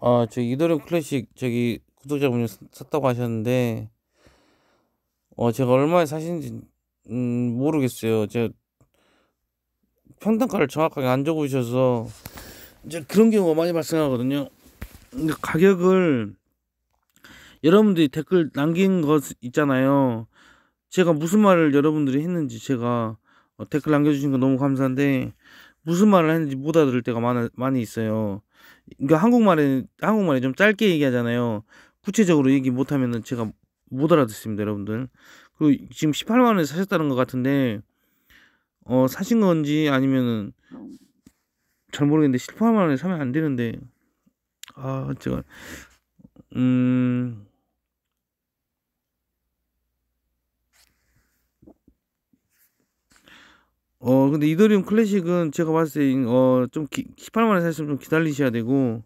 아, 어, 저 이더리 움 클래식 저기 구독자분이 샀다고 하셨는데 어 제가 얼마에 사신지 음, 모르겠어요. 제 평단가를 정확하게 안 적으셔서 이제 그런 경우가 많이 발생하거든요. 근데 가격을 여러분들이 댓글 남긴 것 있잖아요. 제가 무슨 말을 여러분들이 했는지 제가 어, 댓글 남겨주신 거 너무 감사한데 무슨 말을 했는지 못 알아들을 때가 많아, 많이 있어요. 그러니까 한국말에 한국말에 좀 짧게 얘기하잖아요. 구체적으로 얘기 못하면은 제가 못 알아듣습니다, 여러분들. 그 지금 18만 원에 사셨다는 것 같은데 어 사신 건지 아니면은 잘 모르겠는데 18만 원에 사면 안 되는데 아 제가 음. 어 근데 이더리움 클래식은 제가 봤을 때 어 좀 18만원 사셨으면좀 기다리셔야 되고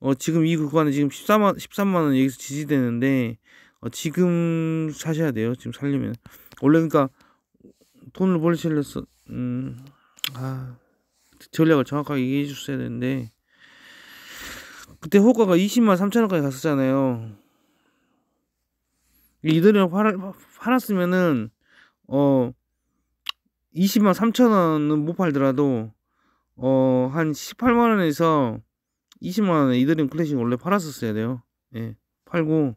어 지금 이 구간은 지금 14만 13만원 여기서 지지되는데 어, 지금 사셔야 돼요 지금 살려면 원래 그니까 돈을 벌시려서 음 아 전략을 정확하게 얘기해 주셔야 되는데 그때 호가가 20만 3천원까지 갔었잖아요 이더리움 팔았, 팔았으면은 어 20만 3천 원은 못 팔더라도 어한 18만 원에서 20만 원에 이더리움 클래식 원래 팔았었어야 돼요. 예. 팔고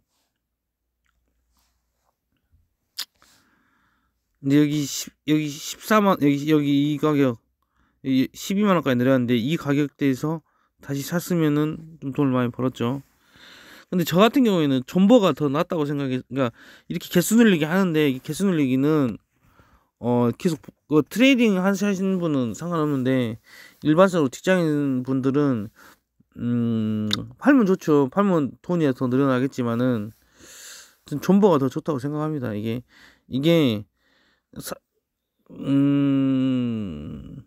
이제 여기 10, 여기 14만 여기 여기 이 가격 12만 원까지 내려왔는데 이 가격대에서 다시 샀으면은 좀 돈을 많이 벌었죠. 근데 저 같은 경우에는 존버가 더 낫다고 생각해. 그러니까 이렇게 개수 늘리기 하는데 개수 늘리기는 어 계속 그 트레이딩 하시는 분은 상관없는데 일반적으로 직장인 분들은 음 팔면 좋죠. 팔면 돈이 더 늘어나겠지만은 존버가 더 좋다고 생각합니다. 이게 이게 사, 음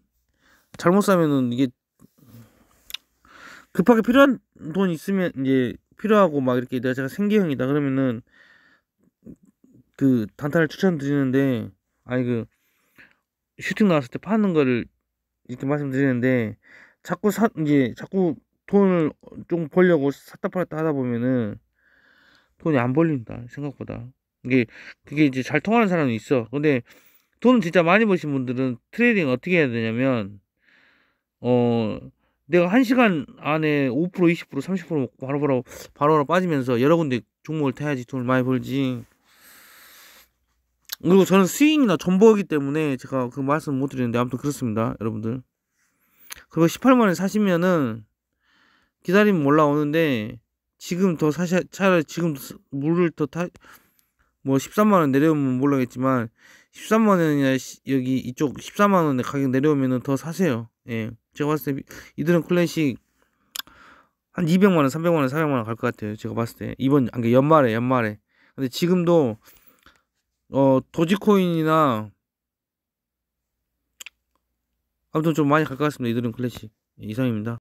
잘못 사면은 이게 급하게 필요한 돈 있으면 이제 필요하고 막 이렇게 내가 제가 생계형이다 그러면은 그 단타를 추천드리는데 아니 그 슈팅 나왔을 때 파는 거를 이렇게 말씀드리는데 자꾸 사 이제 자꾸 돈을 좀 벌려고 샀다 팔았다 하다 보면은 돈이 안 벌린다 생각보다 이게 그게 이제 잘 통하는 사람이 있어 근데 돈 진짜 많이 버신 분들은 트레이딩 어떻게 해야 되냐면 어 내가 한 시간 안에 5% 20% 30% 바로바로 바로바로 바로 빠지면서 여러 군데 종목을 타야지 돈을 많이 벌지 그리고 저는 스윙이나 전보이기 때문에 제가 그 말씀 못 드리는데 아무튼 그렇습니다 여러분들 그리고 18만에 원 사시면은 기다리면 올라오는데 지금 더사실 차라리 지금 물을 더 타 뭐 13만원 내려오면 몰라겠지만 13만원이나 여기 이쪽 14만원에 가격 내려오면은 더 사세요 예 제가 봤을 때 이들은 클래식 한 200만원 300만원 400만원 갈 것 같아요 제가 봤을 때 이번 아, 그니 그러니까 연말에 연말에 근데 지금도 어 도지코인이나 아무튼 좀 많이 가까웠습니다. 이들은 클래식 이상입니다.